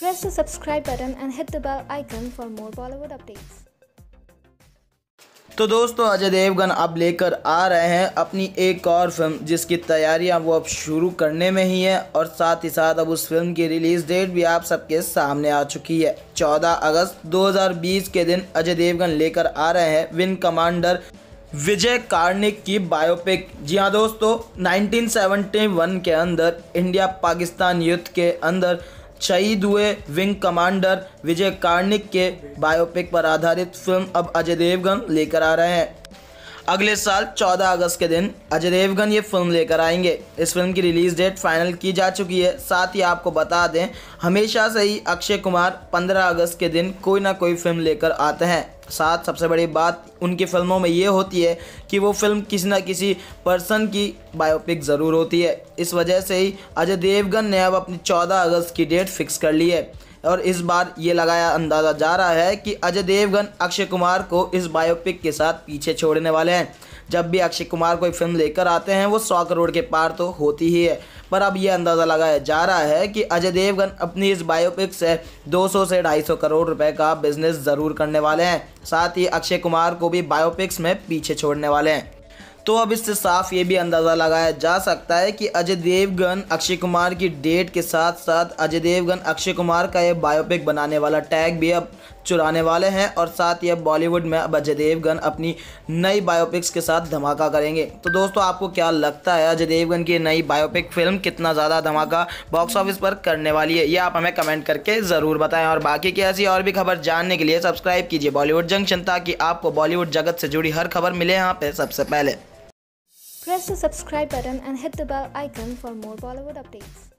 Press the subscribe button and hit the bell icon for more Bollywood updates. तो दोस्तों अजय देवगन अब लेकर आ रहे हैं अपनी एक और फिल्म जिसकी तैयारियां वो अब शुरू करने में ही है और साथ ही साथ अब उस फिल्म की रिलीज़ डेट भी आप सबके सामने आ चुकी है 14 अगस्त 2020 के दिन अजय देवगन लेकर आ रहे हैं विन कमांडर विजय कार्निक की बायोपिक जी हाँ दोस्तों 1971 के अंदर इंडिया पाकिस्तान युद्ध के अंदर शहीद हुए विंग कमांडर विजय कार्निक के बायोपिक पर आधारित फिल्म अब अजय देवगन लेकर आ रहे हैं अगले साल 14 अगस्त के दिन अजय देवगन ये फिल्म लेकर आएंगे इस फिल्म की रिलीज डेट फाइनल की जा चुकी है साथ ही आपको बता दें हमेशा से ही अक्षय कुमार 15 अगस्त के दिन कोई ना कोई फिल्म लेकर आते हैं साथ सबसे बड़ी बात उनकी फ़िल्मों में ये होती है कि वो फिल्म किसी ना किसी पर्सन की बायोपिक ज़रूर होती है इस वजह से ही अजय देवगन ने अब अपनी 14 अगस्त की डेट फिक्स कर ली है और इस बार ये लगाया अंदाज़ा जा रहा है कि अजय देवगन अक्षय कुमार को इस बायोपिक के साथ पीछे छोड़ने वाले हैं जब भी अक्षय कुमार कोई फिल्म लेकर आते हैं वो सौ करोड़ के पार तो होती ही है पर अब यह अंदाज़ा लगाया जा रहा है कि अजय देवगन अपनी इस बायोपिक से 200 से 250 करोड़ रुपए का बिजनेस ज़रूर करने वाले हैं साथ ही अक्षय कुमार को भी बायोपिक्स में पीछे छोड़ने वाले हैं तो अब इससे साफ ये भी अंदाज़ा लगाया जा सकता है कि अजय देवगन अक्षय कुमार की डेट के साथ साथ अजय देवगन अक्षय कुमार का ये बायोपिक बनाने वाला टैग भी अब चुराने वाले हैं और साथ ही अब बॉलीवुड में अजय देवगन अपनी नई बायोपिक्स के साथ धमाका करेंगे तो दोस्तों आपको क्या लगता है अजय देवगन की नई बायोपिक फिल्म कितना ज़्यादा धमाका बॉक्स ऑफिस पर करने वाली है ये आप हमें कमेंट करके ज़रूर बताएं और बाकी की ऐसी और भी खबर जानने के लिए सब्सक्राइब कीजिए बॉलीवुड जंक्शन ताकि आपको बॉलीवुड जगत से जुड़ी हर खबर मिले यहाँ पे सबसे पहले Press the subscribe button and hit the bell icon for more Bollywood updates.